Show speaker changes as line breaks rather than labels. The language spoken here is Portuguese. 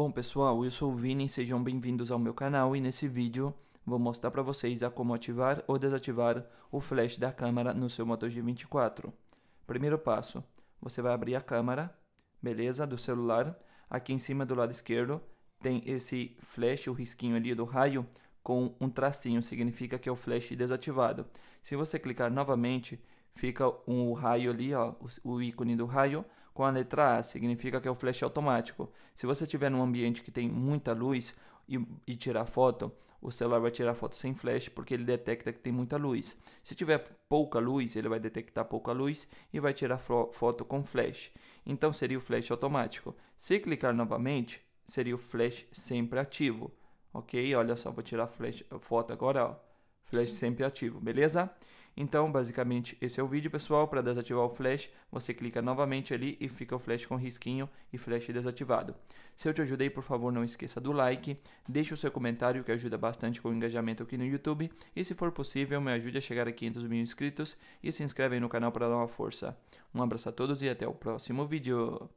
Bom pessoal, eu sou o Vini, sejam bem-vindos ao meu canal e nesse vídeo vou mostrar para vocês a como ativar ou desativar o flash da câmera no seu Moto G24. Primeiro passo, você vai abrir a câmera, beleza, do celular, aqui em cima do lado esquerdo tem esse flash, o risquinho ali do raio, com um tracinho, significa que é o flash desativado. Se você clicar novamente, fica um raio ali, ó, o ícone do raio com a letra A, significa que é o flash automático. Se você estiver num ambiente que tem muita luz e, e tirar foto, o celular vai tirar foto sem flash porque ele detecta que tem muita luz. Se tiver pouca luz, ele vai detectar pouca luz e vai tirar foto com flash. Então seria o flash automático. Se clicar novamente, seria o flash sempre ativo. Ok? Olha só, vou tirar flash, foto agora, ó. Flash sempre ativo, beleza? Então, basicamente, esse é o vídeo, pessoal. Para desativar o flash, você clica novamente ali e fica o flash com risquinho e flash desativado. Se eu te ajudei, por favor, não esqueça do like, deixe o seu comentário que ajuda bastante com o engajamento aqui no YouTube e, se for possível, me ajude a chegar a 500 mil inscritos e se inscreve aí no canal para dar uma força. Um abraço a todos e até o próximo vídeo.